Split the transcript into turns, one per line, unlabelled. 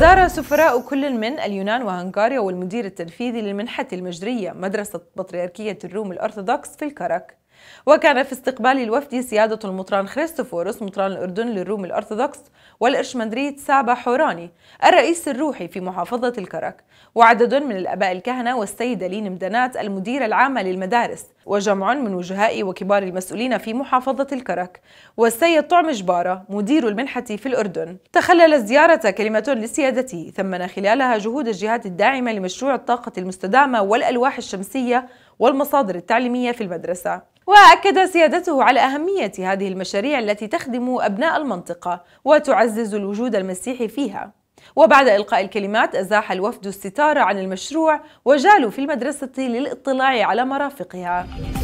زار سفراء كل من اليونان وهنغاريا والمدير التنفيذي للمنحة المجرية مدرسة بطريركية الروم الأرثوذكس في الكرك وكان في استقبال الوفد سيادة المطران خريستوفوروس مطران الأردن للروم الأرثوذكس والإرشمندريت سابا حوراني الرئيس الروحي في محافظة الكرك وعدد من الأباء الكهنة والسيدة لين مدنات المديرة العامة للمدارس وجمع من وجهاء وكبار المسؤولين في محافظة الكرك والسيد طعم جبارة مدير المنحة في الأردن تخلل الزيارة كلمة لسيادته ثمن خلالها جهود الجهات الداعمة لمشروع الطاقة المستدامة والألواح الشمسية والمصادر التعليمية في المدرسة وأكد سيادته على أهمية هذه المشاريع التي تخدم أبناء المنطقة وتعزز الوجود المسيحي فيها وبعد إلقاء الكلمات أزاح الوفد الستار عن المشروع وجالوا في المدرسة للاطلاع على مرافقها